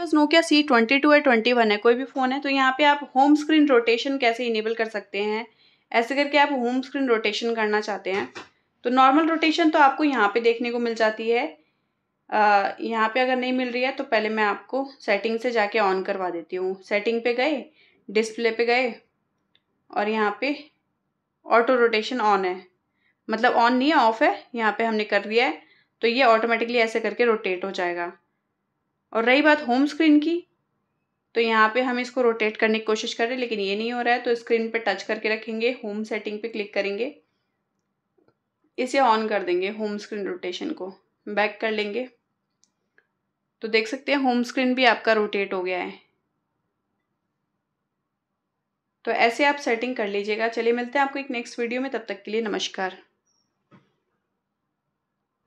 पास Nokia C twenty two है twenty one है कोई भी फ़ोन है तो यहाँ पे आप होम स्क्रीन रोटेशन कैसे इनेबल कर सकते हैं ऐसे करके आप होम स्क्रीन रोटेशन करना चाहते हैं तो नॉर्मल रोटेशन तो आपको यहाँ पे देखने को मिल जाती है यहाँ पे अगर नहीं मिल रही है तो पहले मैं आपको सेटिंग से जाके ऑन करवा देती हूँ सेटिंग पे गए डिस्प्ले पे गए और यहाँ पे ऑटो रोटेशन ऑन है मतलब ऑन नहीं है ऑफ है यहाँ पे हमने कर दिया है तो ये ऑटोमेटिकली ऐसे करके रोटेट हो जाएगा और रही बात होम स्क्रीन की तो यहाँ पे हम इसको रोटेट करने की कोशिश कर रहे हैं लेकिन ये नहीं हो रहा है तो स्क्रीन पे टच करके रखेंगे होम सेटिंग पे क्लिक करेंगे इसे ऑन कर देंगे होम स्क्रीन रोटेशन को बैक कर लेंगे तो देख सकते हैं होम स्क्रीन भी आपका रोटेट हो गया है तो ऐसे आप सेटिंग कर लीजिएगा चलिए मिलते हैं आपको एक नेक्स्ट वीडियो में तब तक के लिए नमस्कार